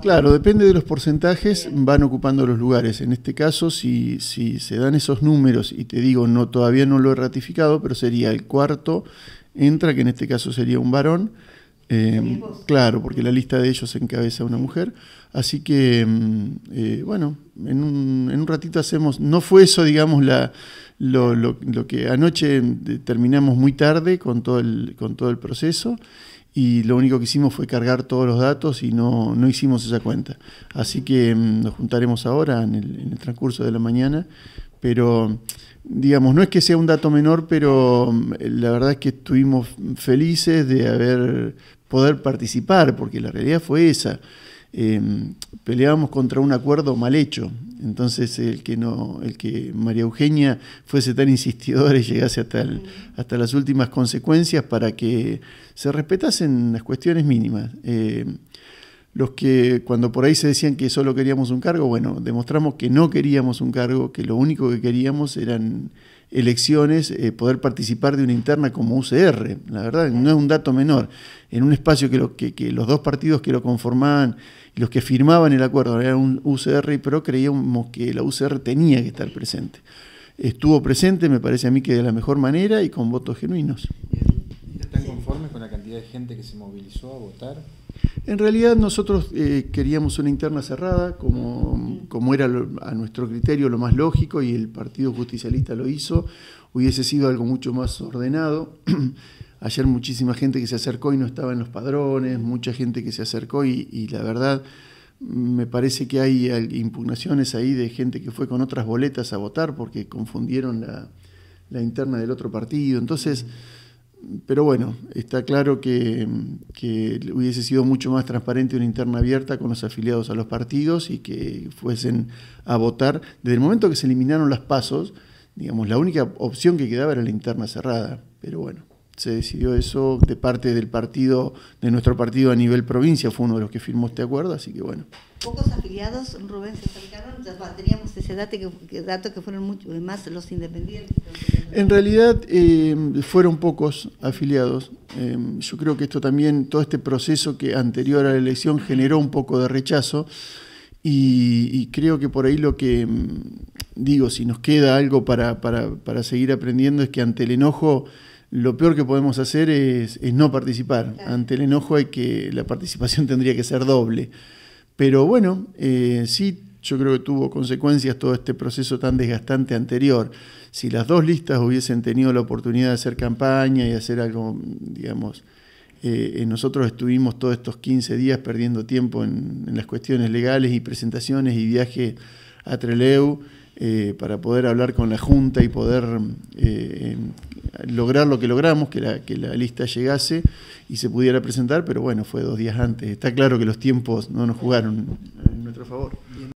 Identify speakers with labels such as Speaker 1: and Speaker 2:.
Speaker 1: Claro, depende de los porcentajes, van ocupando los lugares. En este caso, si, si se dan esos números, y te digo, no todavía no lo he ratificado, pero sería el cuarto, entra, que en este caso sería un varón. Eh, claro, porque la lista de ellos encabeza una mujer. Así que, mm, eh, bueno, en un, ratito hacemos, no fue eso, digamos, la, lo, que anoche mm, terminamos muy tarde con todo con todo el proceso y lo único que hicimos fue cargar todos los datos y no, no hicimos esa cuenta. Así que mm, nos juntaremos ahora en el, transcurso de la mañana, pero digamos, no es que sea un dato menor, pero mm, la verdad es que estuvimos felices de haber poder participar, porque la realidad fue esa. Em, peleábamos contra un acuerdo mal hecho, entonces, el que no, el que María Eugenia fuese tan insistidora y llegase hasta, el, hasta las últimas consecuencias para que se respetasen las cuestiones mínimas. Eh, los que cuando por ahí se decían que solo queríamos un cargo, bueno, demostramos que no queríamos un cargo, que lo único que queríamos eran elecciones eh, poder participar de una interna como UCR. La verdad, no es un dato menor. En un espacio que, que, los dos partidos que lo conformaban y los que firmaban el acuerdo eran un UCR pero creíamos que la UCR tenía que estar presente. Estuvo presente, me parece a mí que de la mejor manera y con votos genuinos gente que se movilizó a votar? En realidad nosotros eh, queríamos una interna cerrada, como, como era a nuestro criterio lo más lógico, y el Partido Justicialista lo hizo, hubiese sido algo mucho más ordenado. Ayer muchísima gente que se acercó y no estaba en los padrones, mucha gente que se acercó y, la verdad me parece que hay impugnaciones ahí de gente que fue con otras boletas a votar porque confundieron la, la interna del otro partido. Entonces pero bueno, está claro que, hubiese sido mucho más transparente una interna abierta con los afiliados a los partidos y que fuesen a votar. Desde el momento que se eliminaron las pasos, digamos, la única opción que quedaba era la interna cerrada. Pero bueno, se decidió eso de parte del partido, de nuestro partido a nivel provincia, fue uno de los que firmó este acuerdo, así que bueno. Pocos afiliados, Rubén, se acercaron, teníamos ese dato que, dato que fueron muchos, más los independientes. En realidad eh, fueron pocos afiliados. Eh, yo creo que esto también, todo este proceso que anterior a la elección generó un poco de rechazo y, creo que por ahí lo que mm, digo, si nos queda algo para, seguir aprendiendo es que ante el enojo lo peor que podemos hacer es, no participar. Ante el enojo hay que la participación tendría que ser doble. Pero bueno, eh, sí yo creo que tuvo consecuencias todo este proceso tan desgastante anterior. Si las dos listas hubiesen tenido la oportunidad de hacer campaña y hacer algo, digamos, eh, nosotros estuvimos todos estos 15 días perdiendo tiempo en, las cuestiones legales y presentaciones y viaje a Treleu eh, para poder hablar con la Junta y poder eh, lograr lo que logramos, que la, que la lista llegase y se pudiera presentar, pero bueno, fue dos días antes. Está claro que los tiempos no nos jugaron en nuestro favor.